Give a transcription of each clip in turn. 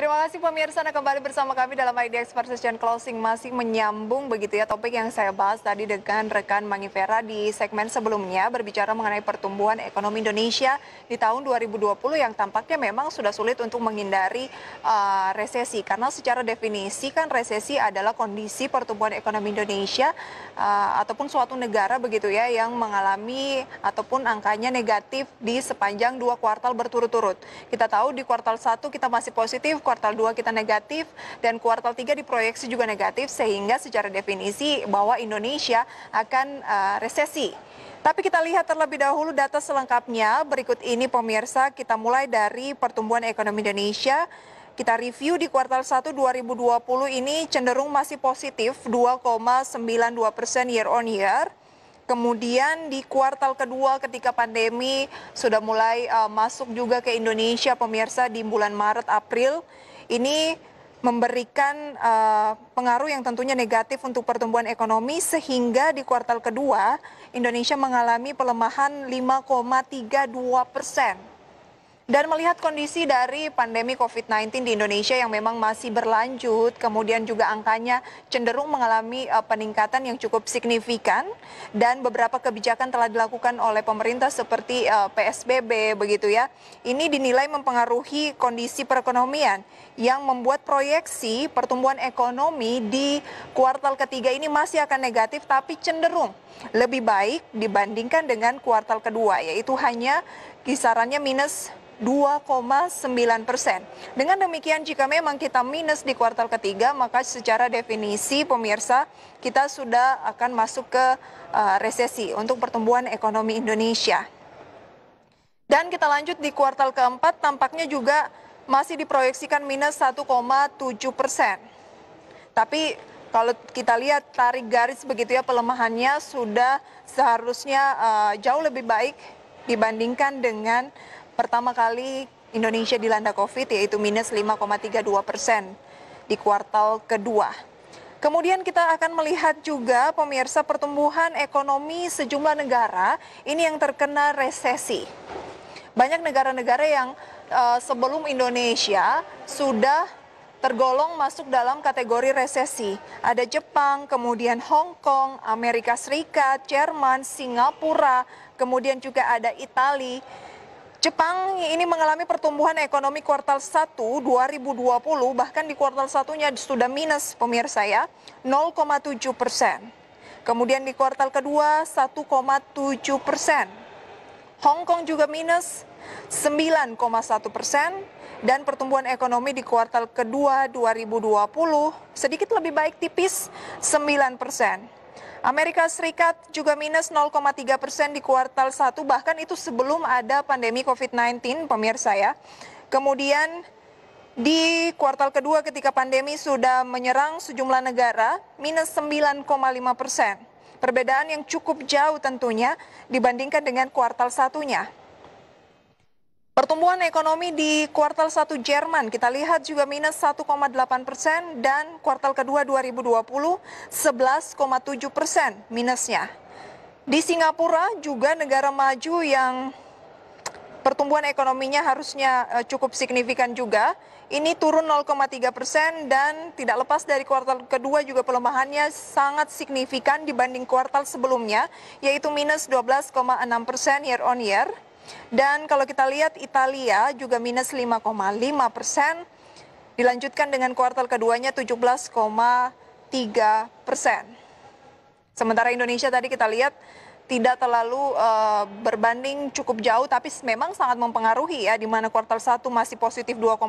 Terima kasih pemirsa Anda kembali bersama kami dalam ID Expert Session Closing masih menyambung begitu ya topik yang saya bahas tadi dengan rekan Mangifera di segmen sebelumnya berbicara mengenai pertumbuhan ekonomi Indonesia di tahun 2020 yang tampaknya memang sudah sulit untuk menghindari uh, resesi karena secara definisi kan resesi adalah kondisi pertumbuhan ekonomi Indonesia uh, ataupun suatu negara begitu ya yang mengalami ataupun angkanya negatif di sepanjang dua kuartal berturut-turut. Kita tahu di kuartal satu kita masih positif kuartal 2 kita negatif dan kuartal 3 diproyeksi juga negatif sehingga secara definisi bahwa Indonesia akan uh, resesi. Tapi kita lihat terlebih dahulu data selengkapnya. Berikut ini pemirsa, kita mulai dari pertumbuhan ekonomi Indonesia kita review di kuartal 1 2020 ini cenderung masih positif 2,92 persen year on year. Kemudian di kuartal kedua ketika pandemi sudah mulai uh, masuk juga ke Indonesia pemirsa di bulan Maret April ini memberikan uh, pengaruh yang tentunya negatif untuk pertumbuhan ekonomi sehingga di kuartal kedua Indonesia mengalami pelemahan 5,32 persen dan melihat kondisi dari pandemi COVID-19 di Indonesia yang memang masih berlanjut, kemudian juga angkanya cenderung mengalami eh, peningkatan yang cukup signifikan dan beberapa kebijakan telah dilakukan oleh pemerintah seperti eh, PSBB begitu ya. Ini dinilai mempengaruhi kondisi perekonomian yang membuat proyeksi pertumbuhan ekonomi di kuartal ketiga ini masih akan negatif tapi cenderung lebih baik dibandingkan dengan kuartal kedua yaitu hanya kisarannya minus 2,9 persen. Dengan demikian, jika memang kita minus di kuartal ketiga, maka secara definisi pemirsa kita sudah akan masuk ke uh, resesi untuk pertumbuhan ekonomi Indonesia. Dan kita lanjut di kuartal keempat, tampaknya juga masih diproyeksikan minus 1,7 persen. Tapi kalau kita lihat tarik garis begitu ya pelemahannya sudah seharusnya uh, jauh lebih baik dibandingkan dengan pertama kali Indonesia dilanda COVID yaitu minus 5,32 persen di kuartal kedua. Kemudian kita akan melihat juga pemirsa pertumbuhan ekonomi sejumlah negara ini yang terkena resesi. Banyak negara-negara yang uh, sebelum Indonesia sudah tergolong masuk dalam kategori resesi. Ada Jepang, kemudian Hong Kong, Amerika Serikat, Jerman, Singapura, kemudian juga ada Italia. Jepang ini mengalami pertumbuhan ekonomi kuartal 1 2020 bahkan di kuartal satunya sudah minus pemirsa ya 0,7 persen. Kemudian di kuartal kedua 1,7 persen. Hong Kong juga minus 9,1 persen dan pertumbuhan ekonomi di kuartal kedua 2020 sedikit lebih baik tipis 9 persen. Amerika Serikat juga minus 0,3 persen di kuartal 1 bahkan itu sebelum ada pandemi COVID-19 pemirsa ya. Kemudian di kuartal kedua ketika pandemi sudah menyerang sejumlah negara minus 9,5 persen. Perbedaan yang cukup jauh tentunya dibandingkan dengan kuartal satunya. Pertumbuhan ekonomi di kuartal 1 Jerman kita lihat juga minus 1,8 persen dan kuartal kedua 2020 11,7 persen minusnya. Di Singapura juga negara maju yang pertumbuhan ekonominya harusnya eh, cukup signifikan juga. Ini turun 0,3 persen dan tidak lepas dari kuartal kedua juga pelemahannya sangat signifikan dibanding kuartal sebelumnya, yaitu minus 12,6 persen year on year. Dan kalau kita lihat Italia juga minus 5,5 persen. Dilanjutkan dengan kuartal keduanya 17,3 persen. Sementara Indonesia tadi kita lihat tidak terlalu uh, berbanding cukup jauh, tapi memang sangat mempengaruhi ya, di mana kuartal 1 masih positif 2,9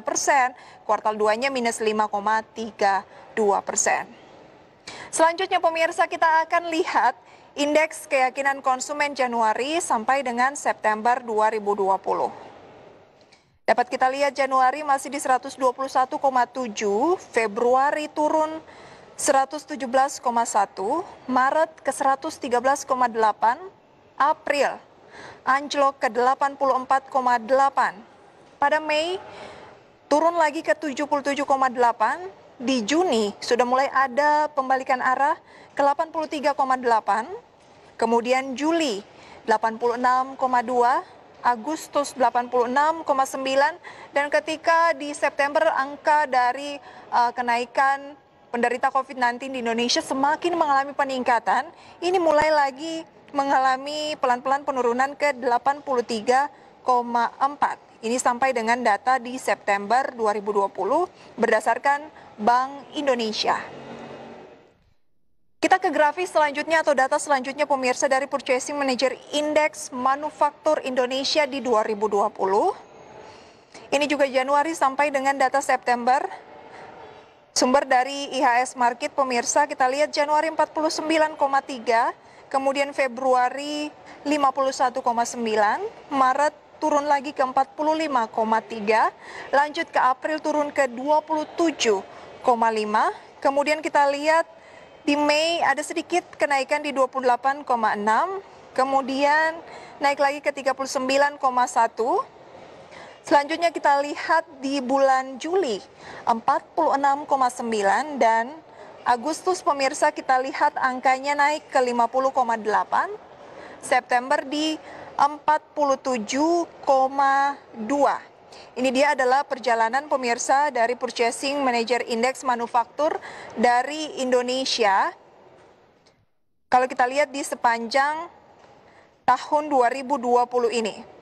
persen, kuartal 2-nya minus 5,32 persen. Selanjutnya pemirsa kita akan lihat Indeks keyakinan konsumen Januari sampai dengan September 2020. Dapat kita lihat Januari masih di 121,7, Februari turun 117,1, Maret ke 113,8, April anjlok ke 84,8. Pada Mei turun lagi ke 77,8, di Juni sudah mulai ada pembalikan arah ke 83,8, kemudian Juli 86,2, Agustus 86,9 dan ketika di September angka dari uh, kenaikan penderita COVID-19 di Indonesia semakin mengalami peningkatan, ini mulai lagi mengalami pelan-pelan penurunan ke 83,4. Ini sampai dengan data di September 2020 berdasarkan Bank Indonesia. Kita ke grafis selanjutnya atau data selanjutnya pemirsa dari Purchasing Manager Index Manufaktur Indonesia di 2020. Ini juga Januari sampai dengan data September. Sumber dari IHS Market pemirsa kita lihat Januari 49,3, kemudian Februari 51,9, Maret turun lagi ke 45,3, lanjut ke April turun ke 27,5, kemudian kita lihat di Mei ada sedikit kenaikan di 28,6, kemudian naik lagi ke 39,1. Selanjutnya kita lihat di bulan Juli 46,9 dan Agustus pemirsa kita lihat angkanya naik ke 50,8. September di 47,2. Ini dia adalah perjalanan pemirsa dari Purchasing Manager Index Manufaktur dari Indonesia. Kalau kita lihat di sepanjang tahun 2020 ini.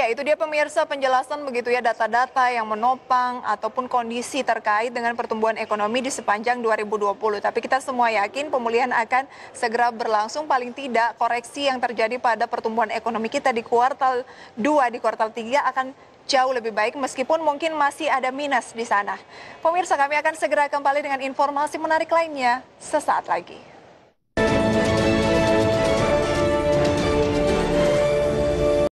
Ya, itu dia pemirsa penjelasan begitu ya data-data yang menopang ataupun kondisi terkait dengan pertumbuhan ekonomi di sepanjang 2020. Tapi kita semua yakin pemulihan akan segera berlangsung paling tidak koreksi yang terjadi pada pertumbuhan ekonomi kita di kuartal 2 di kuartal 3 akan jauh lebih baik meskipun mungkin masih ada minus di sana. Pemirsa kami akan segera kembali dengan informasi menarik lainnya sesaat lagi.